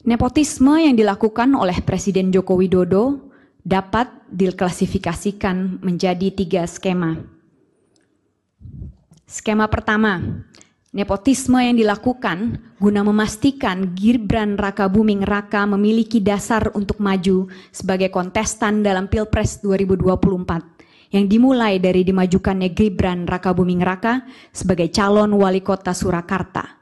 Nepotisme yang dilakukan oleh Presiden Joko Widodo dapat diklasifikasikan menjadi tiga skema. Skema pertama, nepotisme yang dilakukan guna memastikan Gibran Raka Buming Raka memiliki dasar untuk maju sebagai kontestan dalam Pilpres 2024 yang dimulai dari dimajukannya Gibran Raka Buming Raka sebagai calon wali kota Surakarta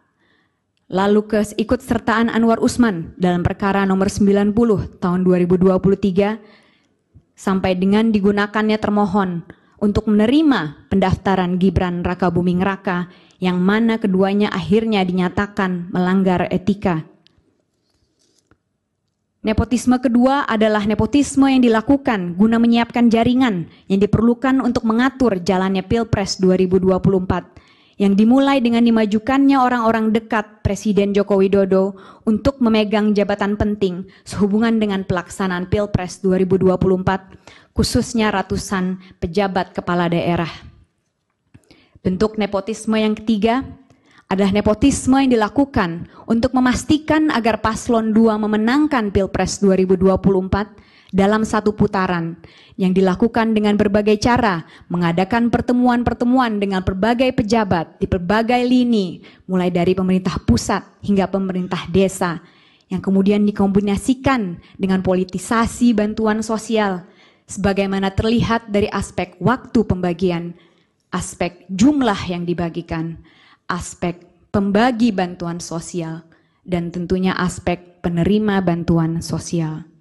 Lalu keikut sertaan Anwar Usman dalam perkara nomor 90 tahun 2023 sampai dengan digunakannya termohon untuk menerima pendaftaran Gibran Raka Buming Raka yang mana keduanya akhirnya dinyatakan melanggar etika. Nepotisme kedua adalah nepotisme yang dilakukan guna menyiapkan jaringan yang diperlukan untuk mengatur jalannya Pilpres 2024 yang dimulai dengan dimajukannya orang-orang dekat Presiden Joko Widodo untuk memegang jabatan penting sehubungan dengan pelaksanaan Pilpres 2024, khususnya ratusan pejabat kepala daerah. Bentuk nepotisme yang ketiga adalah nepotisme yang dilakukan untuk memastikan agar paslon 2 memenangkan Pilpres 2024 dalam satu putaran yang dilakukan dengan berbagai cara, mengadakan pertemuan-pertemuan dengan berbagai pejabat di berbagai lini, mulai dari pemerintah pusat hingga pemerintah desa, yang kemudian dikombinasikan dengan politisasi bantuan sosial, sebagaimana terlihat dari aspek waktu pembagian, aspek jumlah yang dibagikan, aspek pembagi bantuan sosial, dan tentunya aspek penerima bantuan sosial.